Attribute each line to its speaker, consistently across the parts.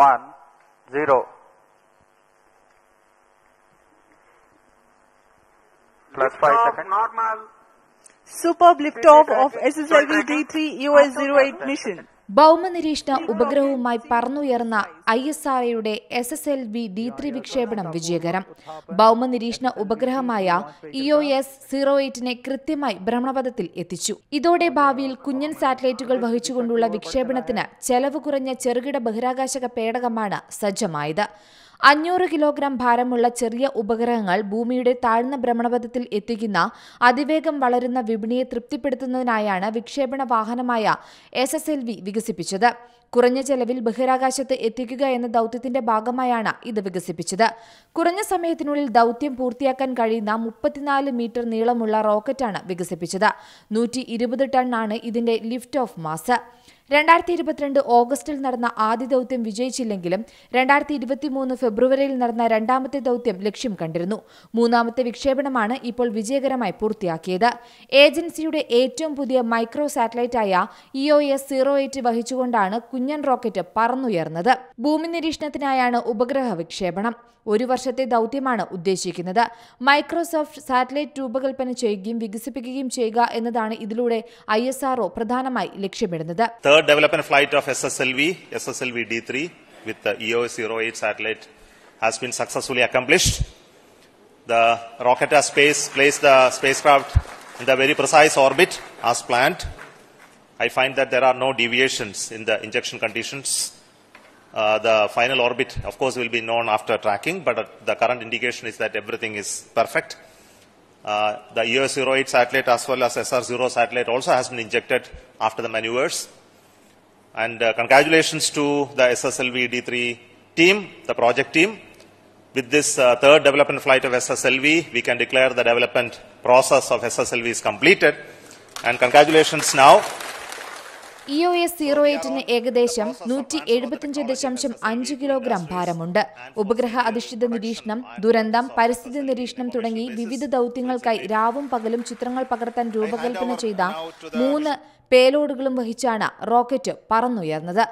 Speaker 1: one zero plus lift 5 seconds. Normal.
Speaker 2: Superb liftoff of SSLV D3 US08 mission. ഭൗമനിരീക്ഷണ ഉപഗ്രഹവുമായി പറന്നുയർന്ന I S R എയുടെ S S L V D three വിക്ഷേപണം വിജയകരം ഭൗമനിരീക്ഷണ ഉപഗ്രഹമായ ഇഒ എസ് സീറോ എയ്റ്റിനെ കൃത്യമായി ഭ്രമണപഥത്തിൽ എത്തിച്ചു ഇതോടെ ഭാവിയിൽ കുഞ്ഞൻ സാറ്റലൈറ്റുകൾ വഹിച്ചുകൊണ്ടുള്ള വിക്ഷേപണത്തിന് ചെലവ് കുറഞ്ഞ ചെറുകിട ബഹിരാകാശ പേടകമാണ് സജ്ജമായത് അഞ്ഞൂറ് കിലോഗ്രാം ഭാരമുള്ള ചെറിയ ഉപഗ്രഹങ്ങൾ ഭൂമിയുടെ താഴ്ന്ന ഭ്രമണപഥത്തിൽ എത്തിക്കുന്ന അതിവേഗം വളരുന്ന വിപണിയെ തൃപ്തിപ്പെടുത്തുന്നതിനായാണ് വിക്ഷേപണ വാഹനമായ എസ് എസ് എൽ വി വികസിപ്പിച്ചത് കുറഞ്ഞ ചെലവിൽ ബഹിരാകാശത്ത് എത്തിക്കുക എന്ന ദൌത്യത്തിന്റെ ഭാഗമായാണ് ഇത് വികസിപ്പിച്ചത് കുറഞ്ഞ സമയത്തിനുള്ളിൽ ദൌത്യം പൂർത്തിയാക്കാൻ കഴിയുന്ന മുപ്പത്തിനാല് മീറ്റർ നീളമുള്ള റോക്കറ്റാണ് വികസിപ്പിച്ചത് നൂറ്റി ടൺ ആണ് ഇതിന്റെ ലിഫ്റ്റ് ഓഫ് മാസ് രണ്ടായിരത്തി ഇരുപത്തിരണ്ട് ഓഗസ്റ്റിൽ നടന്ന ആദ്യ ദൗത്യം വിജയിച്ചില്ലെങ്കിലും രണ്ടായിരത്തി ഇരുപത്തിമൂന്ന് ഫെബ്രുവരിയിൽ നടന്ന രണ്ടാമത്തെ ദൗത്യം ലക്ഷ്യം കണ്ടിരുന്നു മൂന്നാമത്തെ വിക്ഷേപണമാണ് ഇപ്പോൾ വിജയകരമായി പൂർത്തിയാക്കിയത് ഏജൻസിയുടെ ഏറ്റവും പുതിയ മൈക്രോ സാറ്റലൈറ്റായ E O S zero eight വഹിച്ചുകൊണ്ടാണ് കുഞ്ഞൻ റോക്കറ്റ് പറന്നുയർന്നത് ഭൂമി നിരീക്ഷണത്തിനായാണ് ഉപഗ്രഹ വിക്ഷേപണം ഒരു വർഷത്തെ ദൗത്യമാണ് ഉദ്ദേശിക്കുന്നത് മൈക്രോസോഫ്റ്റ് സാറ്റലൈറ്റ് രൂപകൽപ്പന ചെയ്യുകയും വികസിപ്പിക്കുകയും ചെയ്യുക എന്നതാണ് ഇതിലൂടെ ഐ എസ് ആർഒ പ്രധാനമായി ലക്ഷ്യമിടുന്നത്
Speaker 1: Third development flight of SSLV, SSLV D3 with the EOS-08 satellite has been successfully accomplished. The rocket has placed the spacecraft in the very precise orbit as planned. I find that there are no deviations in the injection conditions. Uh, the final orbit, of course, will be known after tracking, but uh, the current indication is that everything is perfect. Uh, the EOS-08 satellite as well as SR-0 satellite also has been injected after the maneuvers. And uh, congratulations to the SSLV D3 team, the project team. With this uh, third development flight of SSLV, we can declare the development process of SSLV is completed. And congratulations now.
Speaker 2: E O S zero എയ്റ്റിന് ഏകദേശം നൂറ്റി എഴുപത്തിയഞ്ച് ദശാംശം അഞ്ച് kilogram ഭാരമുണ്ട് ഉപഗ്രഹ അധിഷ്ഠിത നിരീക്ഷണം ദുരന്തം പരിസ്ഥിതി നിരീക്ഷണം തുടങ്ങി വിവിധ ദൗത്യങ്ങൾക്കായി രാവും പകലും ചിത്രങ്ങൾ പകർത്താൻ രൂപകൽപ്പന ചെയ്ത മൂന്ന് പേലോഡുകളും വഹിച്ചാണ് റോക്കറ്റ് പറന്നുയർന്നത്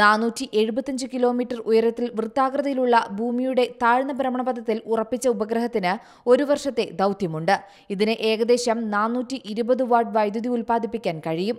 Speaker 2: നാനൂറ്റി എഴുപത്തിയഞ്ച് കിലോമീറ്റർ ഉയരത്തിൽ വൃത്താകൃതിയിലുള്ള ഭൂമിയുടെ താഴ്ന്ന ഭ്രമണപഥത്തിൽ ഉറപ്പിച്ച ഉപഗ്രഹത്തിന് ഒരു വർഷത്തെ ദൗത്യമുണ്ട് ഇതിന് ഏകദേശം നാനൂറ്റി ഇരുപത് വാട്ട് വൈദ്യുതി ഉൽപ്പാദിപ്പിക്കാൻ കഴിയും